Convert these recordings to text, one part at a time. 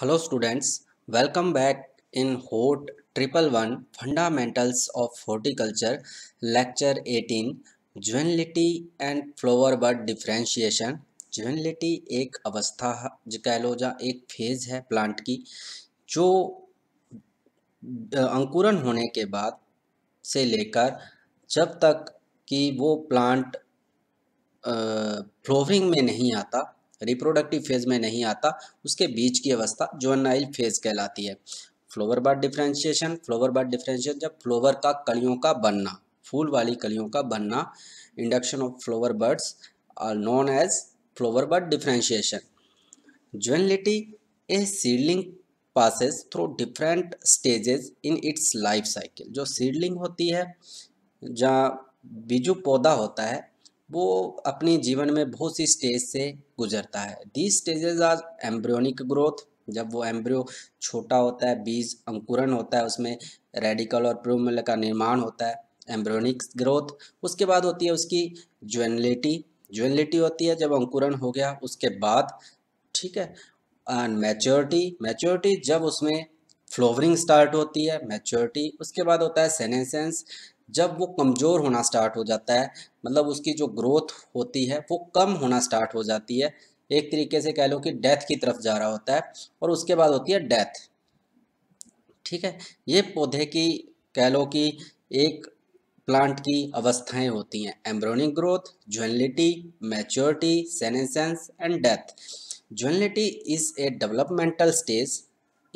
hello students welcome back in hort triple one fundamentals of horticulture lecture eighteen juvenility and flower bud differentiation juvenility एक अवस्था जो कह लो जहाँ एक phase है प्लांट की जो अंकुरन होने के बाद से लेकर जब तक कि वो प्लांट फ्लोवरिंग में नहीं आता रिप्रोडक्टिव फेज में नहीं आता उसके बीच की अवस्था जोनाइल फेज कहलाती है flower bud differentiation flower bud differentiation जब फ्लोवर का कलियों का बनना फूल वाली कलियों का बनना induction of flower buds are known as flower bud differentiation juvenility a seedling passes through different stages in its life cycle जो सीडलिंग होती है जहाँ बीजू पौधा होता है वो अपने जीवन में बहुत सी स्टेज से गुजरता है the stages are embryonic growth जब वो एम्ब्रियो छोटा होता है बीज अंकुरन होता है उसमें रेडिकल और प्रोमल का निर्माण होता है एम्ब्रियोनिक ग्रोथ उसके बाद होती है उसकी ज्वेनलिटी ज्वेनलिटी होती है जब अंकुरन हो गया उसके बाद ठीक है एंड मैच्योरिटी मैच्योरिटी जब उसमें फ्लोवरिंग स्टार्ट होती है मैच्योरिटी उसके बाद होता है सेनेसेंस जब वो कमज़ोर होना स्टार्ट हो जाता है मतलब उसकी जो ग्रोथ होती है वो कम होना स्टार्ट हो जाती है एक तरीके से कह लो कि डेथ की तरफ जा रहा होता है और उसके बाद होती है डेथ ठीक है ये पौधे की कह लो कि एक प्लांट की अवस्थाएं होती हैं embryonic growth juvenility maturity senescence and death juvenility is a developmental stage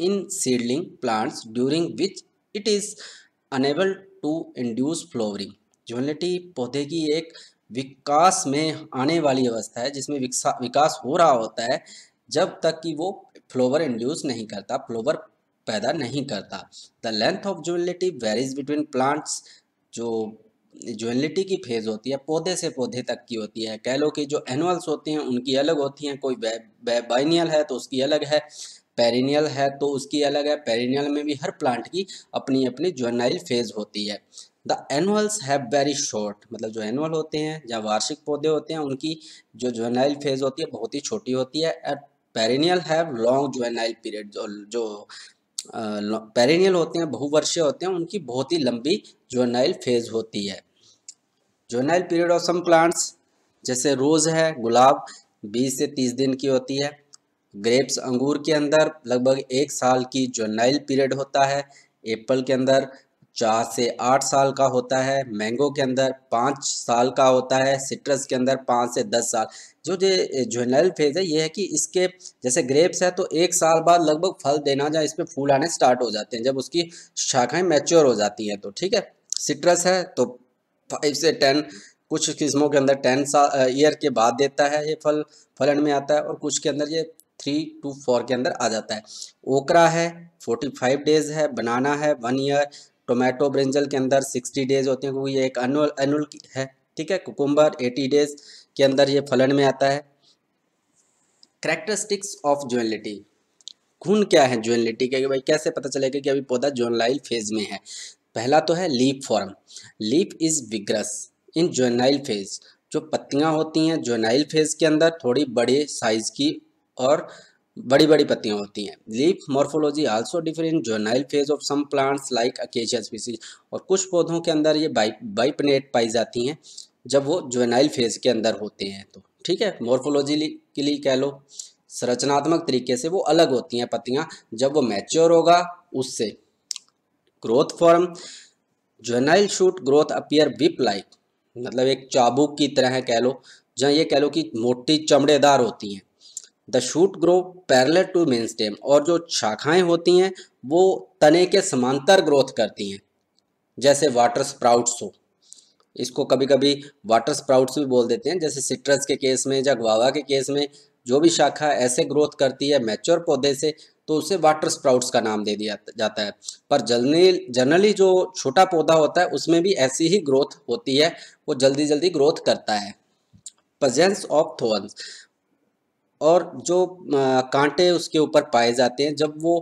in seedling plants during which it is unable to induce flowering juvenility पौधे की एक विकास में आने वाली अवस्था है जिसमें विकास हो रहा होता है जब तक कि वो फ्लोवर इंड्यूस नहीं करता फ्लोवर पैदा नहीं करता the length of juvenility varies between plants जो ज्वेलिटी की फेज़ होती है पौधे से पौधे तक की होती है कह लो कि जो एनुअल्स होते हैं उनकी अलग होती हैं कोई बाइनियल है तो उसकी अलग है पेरिनियल है तो उसकी अलग है पेरिनियल में भी हर प्लांट की अपनी अपनी ज्वेनाइल फेज होती है the annuals have very short मतलब जो एनुअल होते हैं या वार्षिक पौधे होते हैं उनकी जो ज्वेनाइल फेज होती है बहुत ही छोटी होती है and perennial have long juvenile period जो जो पेरिनियल होते हैं बहुवर्षीय होते हैं उनकी बहुत ही लंबी ज्वेनाइल फेज होती है juvenile period of some plants जैसे रोज़ है गुलाब बीस से तीस दिन की होती है ग्रेप्स अंगूर के अंदर लगभग एक साल की नाइल पीरियड होता है एप्पल के अंदर चार से आठ साल का होता है मैंगो के अंदर पाँच साल का होता है सिट्रस के अंदर पाँच से दस साल जो जो जोनल फेज़ है ये है कि इसके जैसे ग्रेप्स है तो एक साल बाद लगभग फल देना जहाँ इसमें फूल आने स्टार्ट हो जाते हैं जब उसकी शाखाएं मैच्योर हो जाती हैं तो ठीक है सिट्रस है तो फाइव से टेन कुछ किस्मों के अंदर टेन साल ईयर के बाद देता है ये फल फलन में आता है और कुछ के अंदर ये थ्री टू फोर के अंदर आ जाता है ओकरा है फोर्टी फाइव डेज है बनाना है वन ईयर टोमेटो ब्रिंजल के अंदर सिक्सटी डेज होते हैं क्योंकि ये एक अनुअल एनुअल है ठीक है कुकुम्बर एटी डेज के अंदर ये फलन में आता है करेक्टरिस्टिक्स ऑफ ज्वेलिटी खून क्या है ज्वेलिटी के भाई कैसे पता चलेगा कि अभी पौधा ज्वेलाइल फेज में है पहला तो है leaf form leaf is vigorous in juvenile phase जो पत्तियां होती हैं ज्वेनाइल फेज के अंदर थोड़ी बड़े साइज की और बड़ी बड़ी पत्तियां होती हैं leaf morphology also different juvenile phase of some plants like acacia species और कुछ पौधों के अंदर ये बाइप बाइपनेट पाई जाती हैं जब वो जोनाइल फेज के अंदर होते हैं तो ठीक है मॉर्फोलॉजी के लिए कह लो संरचनात्मक तरीके से वो अलग होती हैं पत्तियाँ जब वो मैच्योर होगा उससे growth form juvenile shoot growth appear whip like मतलब एक चाबुक की तरह कह लो जहाँ ये कह लो कि मोटी चमड़ेदार होती हैं the shoot grow parallel to main stem और जो शाखाएं होती हैं वो तने के समांतर ग्रोथ करती हैं जैसे वाटर स्प्राउट्स हो इसको कभी कभी वाटर स्प्राउट्स भी बोल देते हैं जैसे सिट्रस के केस में या ग्वावा के केस में जो भी शाखा ऐसे ग्रोथ करती है मैच्योर पौधे से तो उसे वाटर स्प्राउट्स का नाम दे दिया जाता है पर जल्दी जनरली जो छोटा पौधा होता है उसमें भी ऐसी ही ग्रोथ होती है वो जल्दी जल्दी ग्रोथ करता है प्रजेंस ऑफ थोन्स और जो कांटे उसके ऊपर पाए जाते हैं जब वो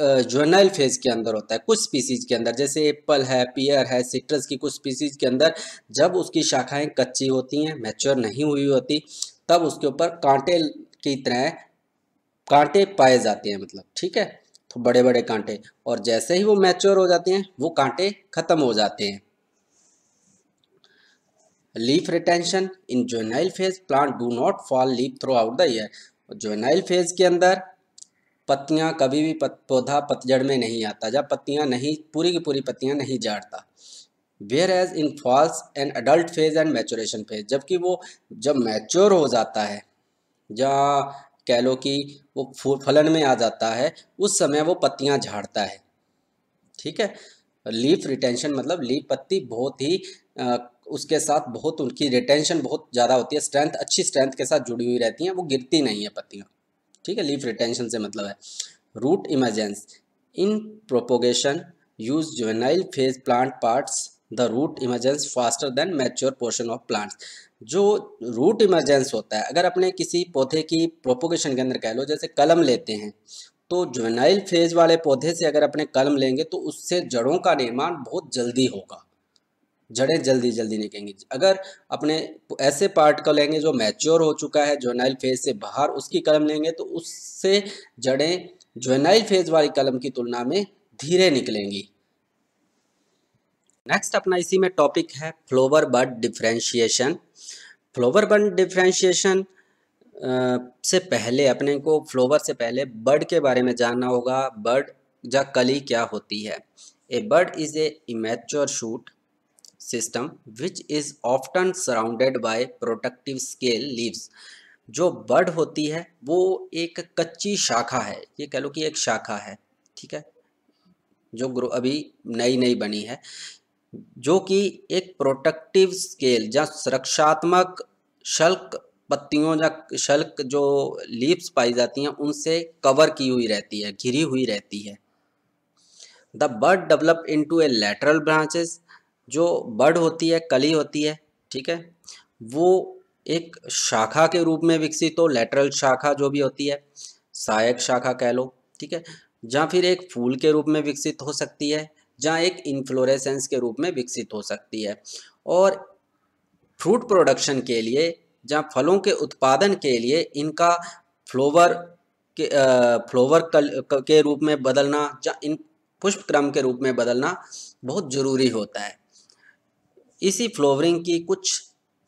जोनाइल फेज के अंदर होता है कुछ स्पीसीज के अंदर जैसे एप्पल है पियर है सिट्रस की कुछ स्पीसीज के अंदर जब उसकी शाखाएं कच्ची होती हैं मैच्योर नहीं हुई होती तब उसके ऊपर कांटे की तरह कांटे पाए जाते हैं मतलब ठीक है तो बड़े बड़े कांटे और जैसे ही वो मैच्योर हो जाते हैं वो कांटे ख़त्म हो जाते हैं leaf retention in juvenile phase plant do not fall leaf throughout the year juvenile phase के अंदर पत्तियाँ कभी भी पत, पौधा पतझड़ में नहीं आता जब पत्तियाँ नहीं पूरी की पूरी पत्तियाँ नहीं झाड़ता whereas in falls and adult phase and maturation phase जबकि वो जब मैच्योर हो जाता है जहाँ कह लो कि वो फलन में आ जाता है उस समय वो पत्तियाँ झाड़ता है ठीक है लीफ रिटेंशन मतलब लीफ पत्ती बहुत ही उसके साथ बहुत उनकी रिटेंशन बहुत ज़्यादा होती है स्ट्रेंथ अच्छी स्ट्रेंथ के साथ जुड़ी हुई रहती हैं वो गिरती नहीं है पत्तियाँ ठीक है लीफ रिटेंशन से मतलब है root emergence in propagation use juvenile phase plant parts the root emergence faster than mature portion of plants जो रूट इमरजेंस होता है अगर अपने किसी पौधे की प्रोपोगेशन के अंदर कह लो जैसे कलम लेते हैं तो जुवेनाइल फेज वाले पौधे से अगर अपने कलम लेंगे तो उससे जड़ों का निर्माण बहुत जल्दी होगा जड़ें जल्दी जल्दी निकलेंगी अगर अपने ऐसे पार्ट को लेंगे जो मैच्योर हो चुका है जोनाइल फेज से बाहर उसकी कलम लेंगे तो उससे जड़ें जोनाइल फेज वाली कलम की तुलना में धीरे निकलेंगी नेक्स्ट अपना इसी में टॉपिक है flower bud differentiation flower bud differentiation से पहले अपने को फ्लोवर से पहले बर्ड के बारे में जानना होगा बर्ड या कली क्या होती है a bud is a immature shoot system which is often surrounded by protective scale leaves जो बर्ड होती है वो एक कच्ची शाखा है ये कह लो कि एक शाखा है ठीक है जो ग्रो अभी नई नई बनी है जो कि एक प्रोटेक्टिव स्केल या सुरक्षात्मक शल्क पत्तियों या शल्क जो लीव्स पाई जाती हैं उनसे कवर की हुई रहती है घिरी हुई रहती है the bud develop to a lateral branches जो बड होती है कली होती है ठीक है वो एक शाखा के रूप में विकसित हो लेटरल शाखा जो भी होती है सहायक शाखा कह लो ठीक है जहाँ फिर एक फूल के रूप में विकसित हो सकती है जहाँ एक इन्फ्लोरेसेंस के रूप में विकसित हो सकती है और फ्रूट प्रोडक्शन के लिए जहाँ फलों के उत्पादन के लिए इनका फ्लोवर के आ, फ्लोवर कल, के रूप में बदलना या इन पुष्प क्रम के रूप में बदलना बहुत ज़रूरी होता है इसी फ्लोवरिंग की कुछ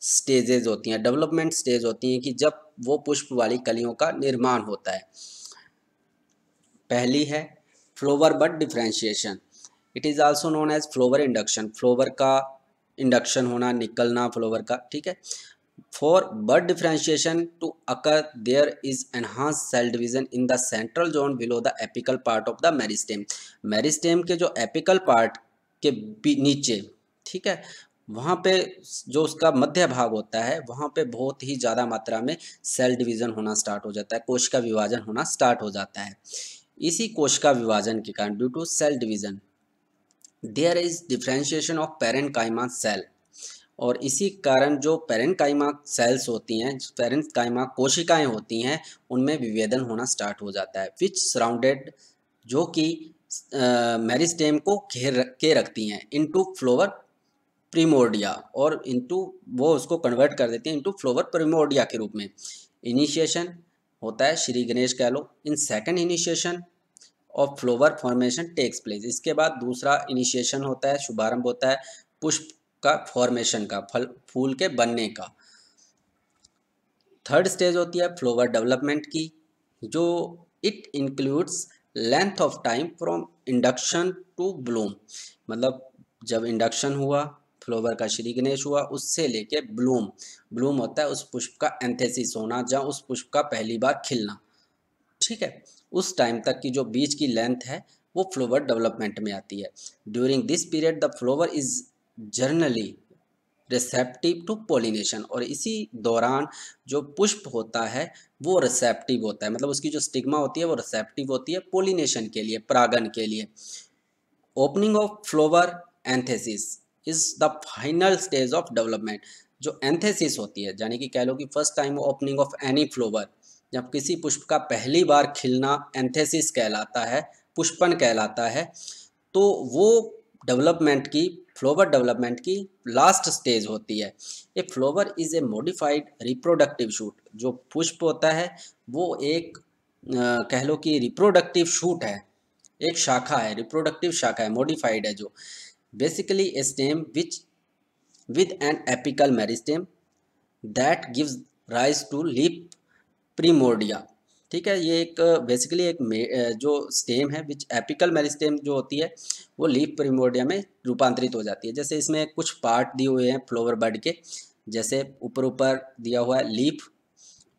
स्टेजेज होती हैं डेवलपमेंट स्टेज होती हैं कि जब वो पुष्प वाली कलियों का निर्माण होता है पहली है flower bud differentiation it is also known as flower induction flower का इंडक्शन होना निकलना फ्लोवर का ठीक है for bud differentiation to occur there is enhance cell division in the central zone below the apical part of the meristem meristem के जो apical part के नीचे ठीक है वहाँ पे जो उसका मध्य भाग होता है वहाँ पे बहुत ही ज़्यादा मात्रा में सेल डिवीज़न होना स्टार्ट हो जाता है कोशिका विभाजन होना स्टार्ट हो जाता है इसी कोशिका विभाजन के कारण due to cell division there is differentiation of parenchyma cell और इसी कारण जो पेरेंट काइमा सेल्स होती हैं पेरेंट काइमा कोशिकाएँ होती हैं उनमें विभेदन होना स्टार्ट हो जाता है विच सराउंडेड जो कि मेरिस्टेम को घेर के रखती हैं इनटू फ्लोवर प्रीमोर्डिया और इंटू वो उसको कन्वर्ट कर देते हैं इंटू फ्लोवर प्रीमोर्डिया के रूप में इनिशिएशन होता है श्री गणेश कह लो in second initiation of flower formation takes place इसके बाद दूसरा इनिशिएशन होता है शुभारंभ होता है पुष्प का फॉर्मेशन का फल फूल के बनने का थर्ड स्टेज होती है फ्लोवर डेवलपमेंट की जो it includes length of time from induction to bloom मतलब जब इंडक्शन हुआ फ्लोवर का श्री गणेश हुआ उससे लेके ब्लूम ब्लूम होता है उस पुष्प का एंथेसिस होना जहाँ उस पुष्प का पहली बार खिलना ठीक है उस टाइम तक की जो बीज की लेंथ है वो फ्लोवर डेवलपमेंट में आती है during this period the flower is generally receptive to pollination और इसी दौरान जो पुष्प होता है वो रिसेप्टिव होता है मतलब उसकी जो स्टिग्मा होती है वो रिसेप्टिव होती है पोलिनेशन के लिए परागन के लिए opening of flower anthesis is the final stage of development जो एंथेसिस होती है यानी कि कह लो कि first time opening of any flower जब किसी पुष्प का पहली बार खिलना एंथेसिस कहलाता है पुष्पन कहलाता है तो वो डेवलपमेंट की फ्लोवर डेवलपमेंट की लास्ट स्टेज होती है a flower is a modified reproductive shoot जो पुष्प होता है वो एक आ, कह लो कि रिप्रोडक्टिव शूट है एक शाखा है रिप्रोडक्टिव शाखा है मॉडिफाइड है जो basically a stem which with an apical meristem that gives rise to leaf primordia ठीक है ये एक बेसिकली एक जो स्टेम है विच एपिकल मेरिस्टेम जो होती है वो लीफ प्रीमोडिया में रूपांतरित हो जाती है जैसे इसमें कुछ पार्ट दिए हुए हैं फ्लोवर बर्ड के जैसे ऊपर ऊपर दिया हुआ है लीफ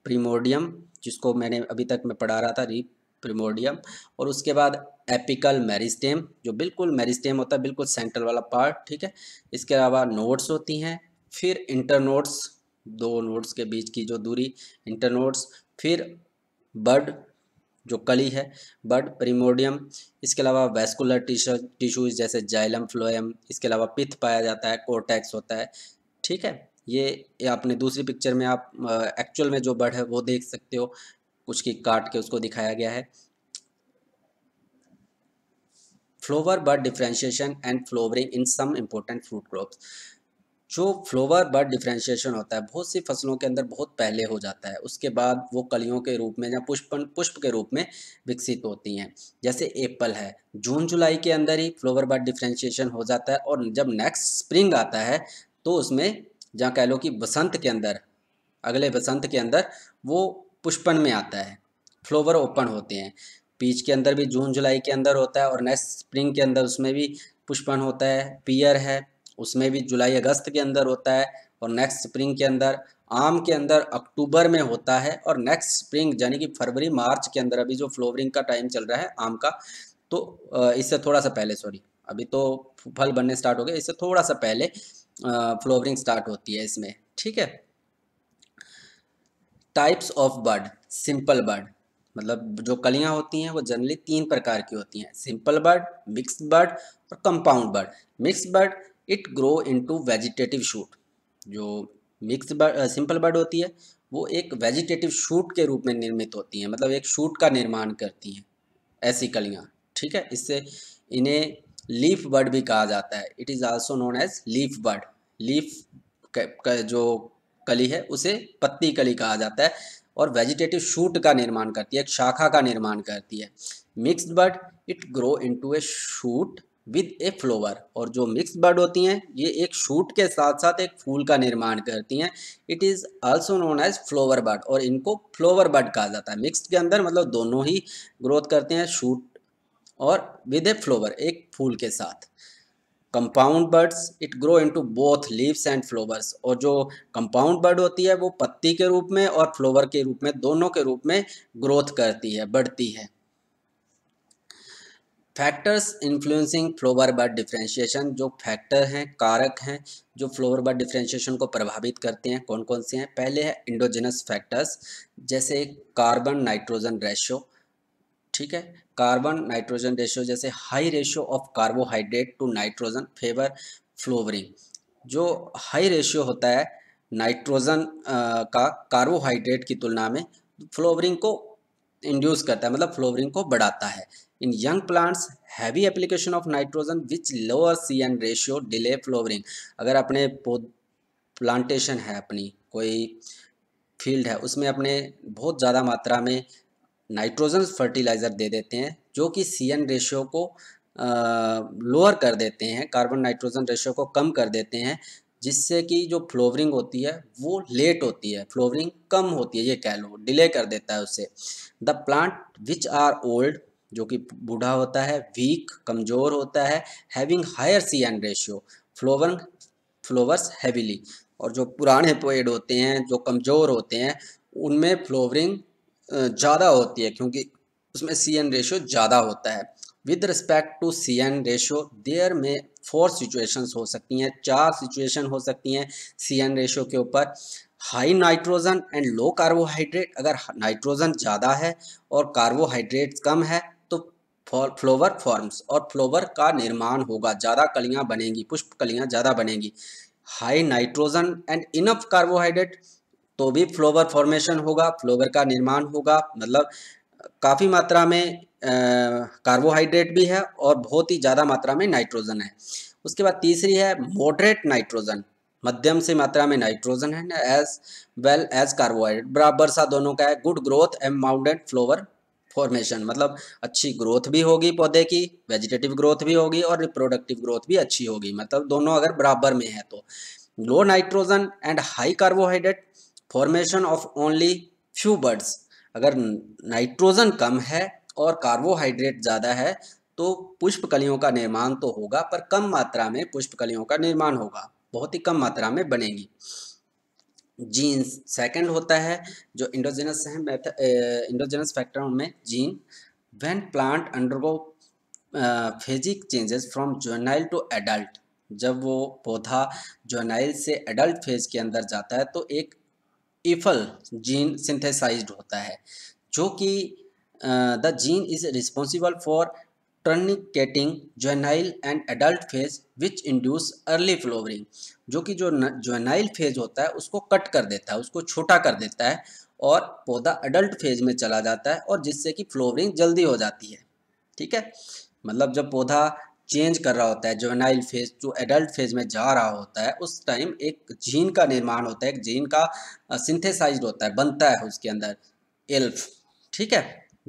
प्रीमोडियम जिसको मैंने अभी तक मैं पढ़ा रहा था लीफ प्रिमोडियम और उसके बाद एपिकल मेरिस्टेम जो बिल्कुल मेरिस्टेम होता है बिल्कुल सेंट्रल वाला पार्ट ठीक है इसके अलावा नोट्स होती हैं फिर इंटरनोट्स दो नोट्स के बीच की जो दूरी इंटरनोट्स फिर बर्ड जो कली है बर्ड प्रीमोडियम इसके अलावा वेस्कुलर टिशू टिश्यूज जैसे जाइलम फ्लोएम इसके अलावा पिथ पाया जाता है कोटेक्स होता है ठीक है ये, ये आपने दूसरी पिक्चर में आप एक्चुअल में जो बर्ड है वो देख सकते हो उसकी काट के उसको दिखाया गया है flower bud differentiation and flowering in some important fruit crops जो फ्लोवर बर्ड डिफ्रेंशिएशन होता है बहुत सी फसलों के अंदर बहुत पहले हो जाता है उसके बाद वो कलियों के रूप में या पुष्पन पुष्प के रूप में विकसित होती हैं जैसे एप्पल है जून जुलाई के अंदर ही फ्लोवर बर्ड डिफ्रेंशिएशन हो जाता है और जब नेक्स्ट स्प्रिंग आता है तो उसमें जहाँ कह लो कि बसंत के अंदर अगले बसंत के अंदर वो पुष्पन में आता है फ्लोवर ओपन होते हैं पीच के अंदर भी जून जुलाई के अंदर होता है और नेक्स्ट स्प्रिंग के अंदर उसमें भी पुष्पन होता है पियर है उसमें भी जुलाई अगस्त के अंदर होता है और नेक्स्ट स्प्रिंग के अंदर आम के अंदर अक्टूबर में होता है और नेक्स्ट स्प्रिंग यानी कि फरवरी मार्च के अंदर अभी जो फ्लोवरिंग का टाइम चल रहा है आम का तो इससे थोड़ा सा पहले सॉरी अभी तो फल बनने स्टार्ट हो गए इससे थोड़ा सा पहले फ्लोवरिंग स्टार्ट होती है इसमें ठीक है types of bud simple bud मतलब जो कलियां होती हैं वो जनरली तीन प्रकार की होती हैं सिंपल बर्ड मिक्स बर्ड और compound bud mix bud it grow into vegetative shoot जो मिक्स बर्ड सिंपल बर्ड होती है वो एक वेजिटेटिव शूट के रूप में निर्मित होती हैं मतलब एक शूट का निर्माण करती हैं ऐसी कलियाँ ठीक है इससे इन्हें लीफ बर्ड भी कहा जाता है it is also known as leaf bud leaf जो कली है उसे पत्ती कली कहा जाता है और वेजिटेटिव शूट का निर्माण करती है एक शाखा का निर्माण करती है mix bud it grow to a shoot with a flower और जो मिक्स बर्ड होती हैं ये एक शूट के साथ साथ एक फूल का निर्माण करती हैं it is also known as flower bud और इनको फ्लोवर बर्ड कहा जाता है मिक्स के अंदर मतलब दोनों ही ग्रोथ करते हैं शूट और विद ए फ्लोवर एक फूल के साथ compound buds it grow into both leaves and flowers और जो कंपाउंड बर्ड होती है वो पत्ती के रूप में और फ्लोवर के रूप में दोनों के रूप में ग्रोथ करती है बढ़ती है factors influencing flower bud differentiation जो फैक्टर हैं कारक हैं जो फ्लोवर बर्ड डिफ्रेंशिएशन को प्रभावित करते हैं कौन कौन से हैं पहले है इंडोजिनस फैक्टर्स जैसे कार्बन नाइट्रोजन रेशो ठीक है कार्बन नाइट्रोजन रेशियो जैसे high ratio of carbohydrate to nitrogen favour flowering जो हाई रेशियो होता है नाइट्रोजन का कार्बोहाइड्रेट की तुलना में फ्लोवरिंग को इंड्यूस करता है मतलब फ्लोवरिंग को बढ़ाता है in young plants heavy application of nitrogen which lower C N ratio delay flowering अगर अपने प्लांटेशन है अपनी कोई फील्ड है उसमें अपने बहुत ज़्यादा मात्रा में नाइट्रोजन फर्टिलाइज़र दे देते हैं जो कि सी एन रेशियो को लोअर कर देते हैं कार्बन नाइट्रोजन रेशियो को कम कर देते हैं जिससे कि जो फ्लोवरिंग होती है वो लेट होती है फ्लोवरिंग कम होती है ये कह लो डिले कर देता है उसे the plant which are old जो कि बूढ़ा होता है वीक कमज़ोर होता है having higher C N ratio flower flowers heavily और जो पुराने पेड़ होते हैं जो कमज़ोर होते हैं उनमें फ्लोवरिंग ज़्यादा होती है क्योंकि उसमें सी एन रेशो ज़्यादा होता है with respect to C N ratio there में फोर सिचुएशंस हो सकती हैं चार सिचुएशन हो सकती हैं सी एन रेशो के ऊपर high nitrogen and low carbohydrate अगर नाइट्रोजन ज़्यादा है और कार्बोहाइड्रेट कम है तो फ्लोवर फॉर्म्स और फ्लोवर का निर्माण होगा ज़्यादा कलियाँ बनेंगी पुष्प कलियाँ ज़्यादा बनेंगी high nitrogen and enough carbohydrate तो भी फ्लोवर फॉर्मेशन होगा फ्लोवर का निर्माण होगा मतलब काफ़ी मात्रा में कार्बोहाइड्रेट भी है और बहुत ही ज़्यादा मात्रा में नाइट्रोजन है उसके बाद तीसरी है मॉडरेट नाइट्रोजन मध्यम से मात्रा में नाइट्रोजन है एज वेल एज कार्बोहाइड्रेट बराबर सा दोनों का है good growth and mounted flower formation मतलब अच्छी ग्रोथ भी होगी पौधे की वेजिटेटिव ग्रोथ भी होगी और रिप्रोडक्टिव ग्रोथ भी अच्छी होगी मतलब दोनों अगर बराबर में है तो low nitrogen and high carbohydrate formation of only few buds अगर नाइट्रोजन कम है और कार्बोहाइड्रेट ज़्यादा है तो पुष्प कलियों का निर्माण तो होगा पर कम मात्रा में पुष्प कलियों का निर्माण होगा बहुत ही कम मात्रा में बनेगी जीन सेकंड होता है जो इंडोजिनस है इंडोजिनस फैक्टर में gene when plant undergo phasic changes from juvenile to adult जब वो पौधा जोनाइल से एडल्ट फेज के अंदर जाता है तो एक इफल जीन सिंथेसाइज्ड होता है जो कि the gene is responsible for terminating juvenile and adult phase which induce early flowering जो कि जो जोनाइल फेज होता है उसको कट कर देता है उसको छोटा कर देता है और पौधा अडल्ट फेज में चला जाता है और जिससे कि फ्लोवरिंग जल्दी हो जाती है ठीक है मतलब जब पौधा चेंज कर रहा होता है जोनाइल फेज जो एडल्ट फेज में जा रहा होता है उस टाइम एक जीन का निर्माण होता है एक जीन का सिंथेसाइज होता है बनता है उसके अंदर एल्फ ठीक है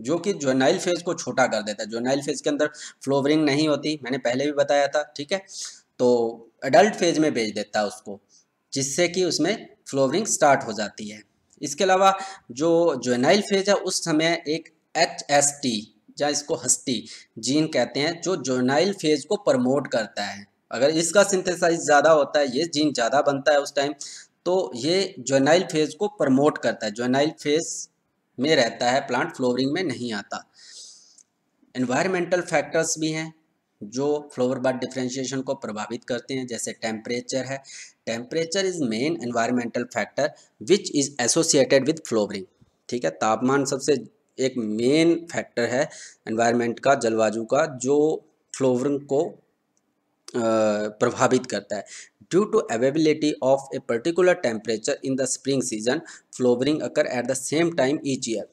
जो कि जोनाइल फेज को छोटा कर देता है जोनाइल फेज के अंदर फ्लोवरिंग नहीं होती मैंने पहले भी बताया था ठीक है तो एडल्ट फेज में भेज देता है उसको जिससे कि उसमें फ्लोवरिंग स्टार्ट हो जाती है इसके अलावा जो जोनाइल फेज है उस समय एक एच एस टी या इसको हस्ती जीन कहते हैं जो जोनाइल फेज को प्रमोट करता है अगर इसका सिंथेसाइज ज़्यादा होता है ये जीन ज़्यादा बनता है उस टाइम तो ये जोनाइल फेज को प्रमोट करता है जोनाइल फेज में रहता है प्लांट फ्लोरिंग में नहीं आता इन्वायरमेंटल फैक्टर्स भी हैं जो फ्लोवर बार डिफ्रेंशिएशन को प्रभावित करते हैं जैसे टेम्परेचर है temperature is main environmental factor which is associated with flowering ठीक है तापमान सबसे एक मेन फैक्टर है एनवायरनमेंट का जलवायु का जो फ्लोवरिंग को प्रभावित करता है due to availability of a particular temperature in the spring season flowering occur at the same time each year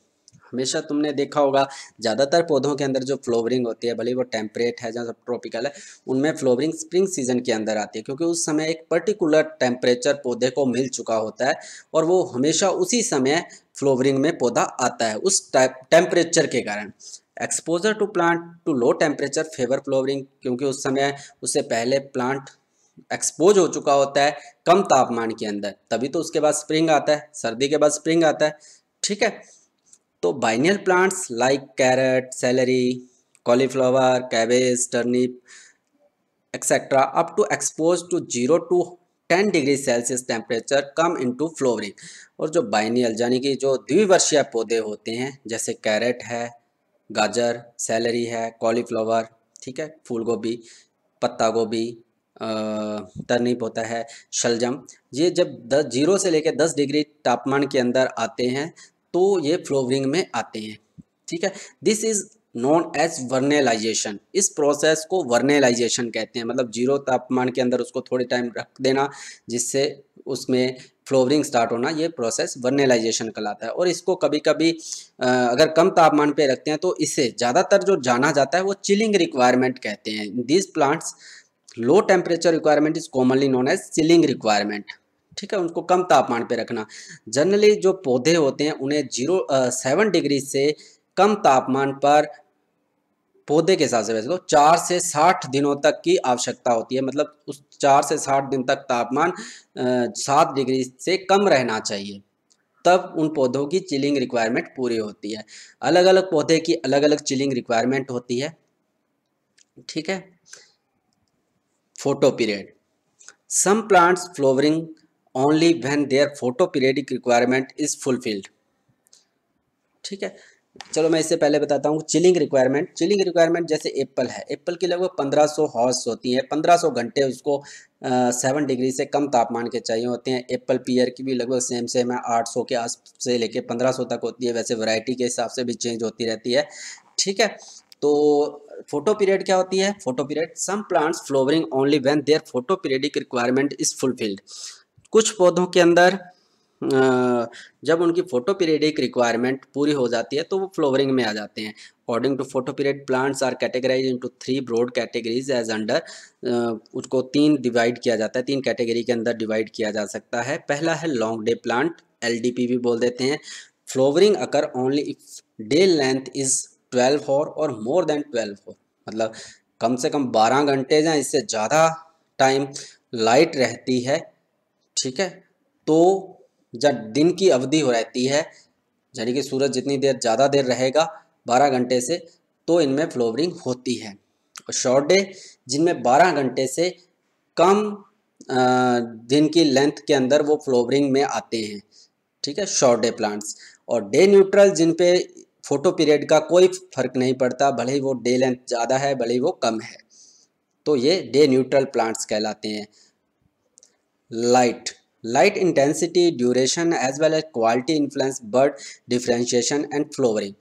हमेशा तुमने देखा होगा ज़्यादातर पौधों के अंदर जो फ्लोवरिंग होती है भले वो टेम्परेट है जहाँ सब ट्रॉपिकल है उनमें फ्लोवरिंग स्प्रिंग सीजन के अंदर आती है क्योंकि उस समय एक पर्टिकुलर टेम्परेचर पौधे को मिल चुका होता है और वो हमेशा उसी समय फ्लोवरिंग में पौधा आता है उस टेम्परेचर के कारण exposure to plant to low temperature favour flowering क्योंकि उस समय उससे पहले प्लांट एक्सपोज हो चुका होता है कम तापमान के अंदर तभी तो उसके बाद स्प्रिंग आता है सर्दी के बाद स्प्रिंग आता है ठीक है तो biennial plants like carrot celery cauliflower cabbage turnip etcetera up to expose to zero to ten degree Celsius temperature come into flowering और जो बाइनियल यानी कि जो द्विवर्षीय पौधे होते हैं जैसे कैरेट है गाजर सैलरी है कॉलीफ्लावर ठीक है फूल गोभी पत्ता गोभी तरनीप होता है शलजम ये जब दस जीरो से लेकर दस डिग्री तापमान के अंदर आते हैं तो ये फ्लोवरिंग में आते हैं ठीक है this is known as vernalization इस प्रोसेस को वर्नेलाइजेशन कहते हैं मतलब जीरो तापमान के अंदर उसको थोड़े टाइम रख देना जिससे उसमें फ्लोवरिंग स्टार्ट होना ये प्रोसेस वर्नेलाइजेशन कहलाता है और इसको कभी कभी अगर कम तापमान पे रखते हैं तो इसे ज़्यादातर जो जाना जाता है वो चिलिंग रिक्वायरमेंट कहते हैं these plants low temperature requirement is commonly known as chilling requirement ठीक है उनको कम तापमान पे रखना जनरली जो पौधे होते हैं उन्हें जीरो सेवन डिग्री से कम तापमान पर पौधे के हिसाब से वैसे तो चार से साठ दिनों तक की आवश्यकता होती है मतलब उस चार से साठ दिन तक तापमान सात डिग्री से कम रहना चाहिए तब उन पौधों की चिलिंग रिक्वायरमेंट पूरी होती है अलग अलग पौधे की अलग अलग चिलिंग रिक्वायरमेंट होती है ठीक है photo period some plants flowering only when their photo periodic requirement is fulfilled ठीक है चलो मैं इससे पहले बताता हूँ चिलिंग रिक्वायरमेंट चिलिंग रिक्वायरमेंट जैसे एप्पल है एप्पल की लगभग 1500 हॉर्स होती है 1500 घंटे उसको सेवन डिग्री से कम तापमान के चाहिए होते हैं एप्पल पीयर की भी लगभग सेम सेम है 800 के आस से लेके 1500 तक होती है वैसे वैरायटी के हिसाब से भी चेंज होती रहती है ठीक है तो फोटो पीरियड क्या होती है photo period some plants flowering only when their photo periodic requirement is fulfilled कुछ पौधों के अंदर जब उनकी फोटो पीरियडिक रिक्वायरमेंट पूरी हो जाती है तो वो फ्लोवरिंग में आ जाते हैं according to photo period plants are categorize into three broad categories as under उसको तीन डिवाइड किया जाता है तीन कैटेगरी के अंदर डिवाइड किया जा सकता है पहला है लॉन्ग डे प्लांट एल भी बोल देते हैं flowering occur only if day length is twelve hour और मोर देन ट्वेल्व हॉर मतलब कम से कम बारह घंटे या इससे ज़्यादा टाइम लाइट रहती है ठीक है तो जब दिन की अवधि हो रहती है यानी कि सूरज जितनी देर ज़्यादा देर रहेगा बारह घंटे से तो इनमें फ्लोवरिंग होती है और शॉर्ट डे जिनमें बारह घंटे से कम दिन की लेंथ के अंदर वो फ्लोवरिंग में आते हैं ठीक है शॉर्ट डे प्लांट्स और डे न्यूट्रल जिन पे फोटो पीरियड का कोई फर्क नहीं पड़ता भले ही वो डे लेंथ ज़्यादा है भले ही वो कम है तो ये डे न्यूट्रल प्लांट्स कहलाते हैं light light intensity duration as well as quality influence bud differentiation and flowering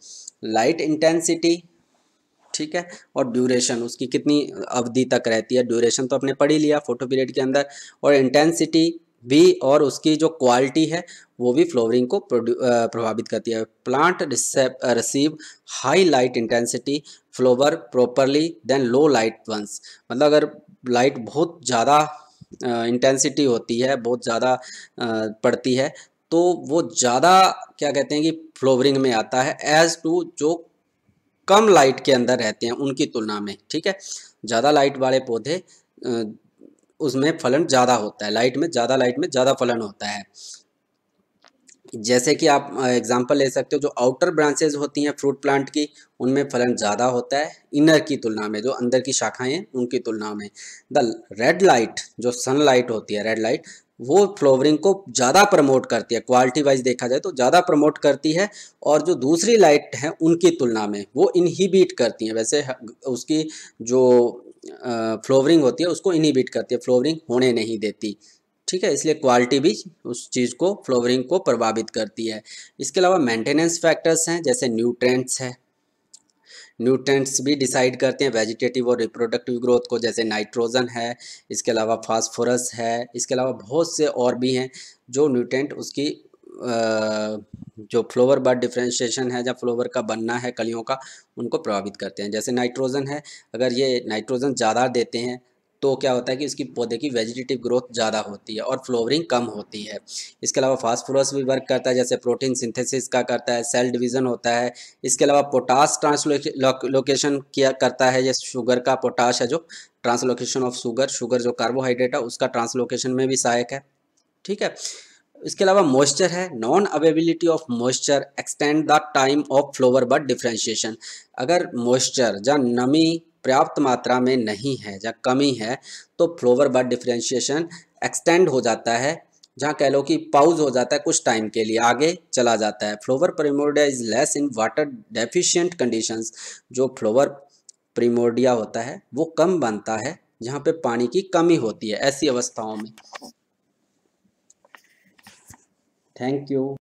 light intensity ठीक है और ड्यूरेशन उसकी कितनी अवधि तक रहती है ड्यूरेशन तो अपने पढ़ ही लिया फोटो पीरियड के अंदर और इंटेंसिटी भी और उसकी जो क्वालिटी है वो भी फ्लोवरिंग को प्रभावित करती है plant receive high light intensity flower properly than low light ones मतलब अगर लाइट बहुत ज़्यादा इंटेंसिटी होती है बहुत ज़्यादा पड़ती है तो वो ज़्यादा क्या कहते हैं कि फ्लोवरिंग में आता है एज़ टू जो कम लाइट के अंदर रहते हैं उनकी तुलना में ठीक है ज़्यादा लाइट वाले पौधे उसमें फलन ज़्यादा होता है लाइट में ज़्यादा लाइट में ज़्यादा फलन होता है जैसे कि आप एग्जांपल ले सकते हो जो आउटर ब्रांचेज होती हैं फ्रूट प्लांट की उनमें फलन ज़्यादा होता है इनर की तुलना में जो अंदर की शाखाएं हैं उनकी तुलना में द रेड लाइट जो सनलाइट होती है रेड लाइट वो फ्लोवरिंग को ज़्यादा प्रमोट करती है क्वालिटी वाइज देखा जाए तो ज़्यादा प्रमोट करती है और जो दूसरी लाइट है उनकी तुलना में वो इनहिबिट करती हैं वैसे उसकी जो फ्लोवरिंग होती है उसको इनहिबिट करती है फ्लोवरिंग होने नहीं देती ठीक है इसलिए क्वालिटी भी उस चीज़ को फ्लोवरिंग को प्रभावित करती है इसके अलावा मेंटेनेंस फैक्टर्स हैं जैसे न्यूट्रेंट्स है न्यूट्रेंट्स भी डिसाइड करते हैं वेजिटेटिव और रिप्रोडक्टिव ग्रोथ को जैसे नाइट्रोजन है इसके अलावा फास्फोरस है इसके अलावा बहुत से और भी हैं जो न्यूट्रेंट उसकी जो फ्लोवर बड डिफ्रेंशिएशन है जब फ्लोवर का बनना है कलियों का उनको प्रभावित करते हैं जैसे नाइट्रोजन है अगर ये नाइट्रोजन ज़्यादा देते हैं तो क्या होता है कि उसकी पौधे की वेजिटेटिव ग्रोथ ज़्यादा होती है और फ्लोवरिंग कम होती है इसके अलावा फास्फोरस भी वर्क करता है जैसे प्रोटीन सिंथेसिस का करता है सेल डिवीज़न होता है इसके अलावा पोटास ट्रांसलोकेशन किया करता है जैसे शुगर का पोटास है जो ट्रांसलोकेशन ऑफ शुगर शुगर जो कार्बोहाइड्रेट है उसका ट्रांसलोकेशन में भी सहायक है ठीक है इसके अलावा मॉइस्चर है non availability of moisture extend the time of flower bud differentiation अगर मॉइस्चर या नमी पर्याप्त मात्रा में नहीं है जहाँ कमी है तो फ्लोवर बर्ड डिफ्रेंशिएशन एक्सटेंड हो जाता है जहाँ कह लो कि पाउज हो जाता है कुछ टाइम के लिए आगे चला जाता है flower primordia is less in water deficient conditions जो फ्लोवर प्रीमोडिया होता है वो कम बनता है जहाँ पे पानी की कमी होती है ऐसी अवस्थाओं में थैंक यू